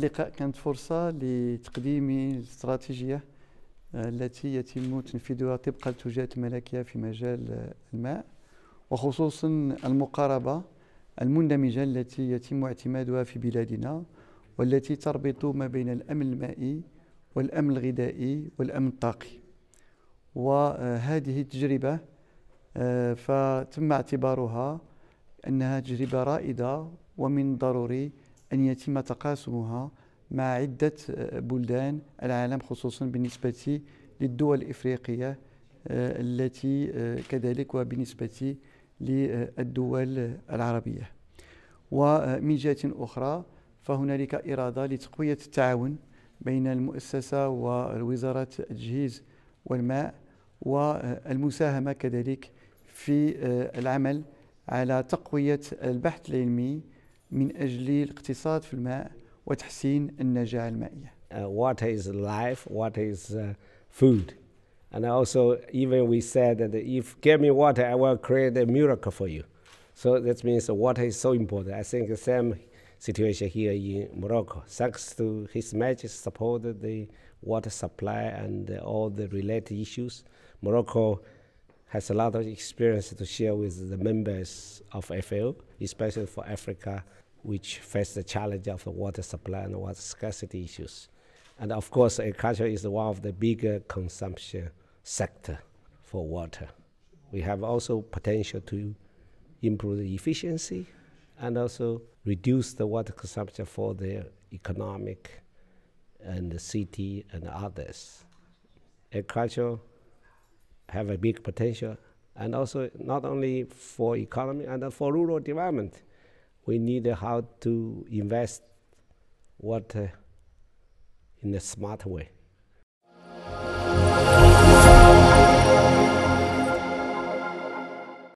اللقاء كانت فرصة لتقديم الاستراتيجية آه، التي يتم تنفيذها طبق التوجيهات الملكية في مجال الماء آه، وخصوصا المقاربة المندمجة التي يتم اعتمادها في بلادنا والتي تربط ما بين الأمن المائي والأمن الغذائي والأمن الطاقي وهذه التجربة آه، فتم اعتبارها أنها تجربة رائدة ومن ضروري أن يتم تقاسمها مع عدة آه، بلدان العالم خصوصا بالنسبة للدول الإفريقية آه، التي آه، كذلك وبالنسبة للدول العربية ومن جهة أخرى فهنالك إرادة لتقوية التعاون بين المؤسسة ووزارة التجهيز والماء والمساهمة كذلك في العمل على تقوية البحث العلمي من أجل الاقتصاد في الماء وتحسين النجاة المائية. Uh, water is life, water is uh, food. And also, even we said that if give me water, I will create a miracle for you. So that means water is so important. I think the same situation here in Morocco. Thanks to His Majesty's support, the water supply and all the related issues, Morocco has a lot of experience to share with the members of FAO, especially for Africa, which face the challenge of the water supply and water scarcity issues. And of course, agriculture is one of the bigger consumption sector for water. We have also potential to improve the efficiency and also reduce the water consumption for the economic and the city and others. Agriculture have a big potential. And also not only for economy and for rural development, we need how to invest what uh, in a smart way.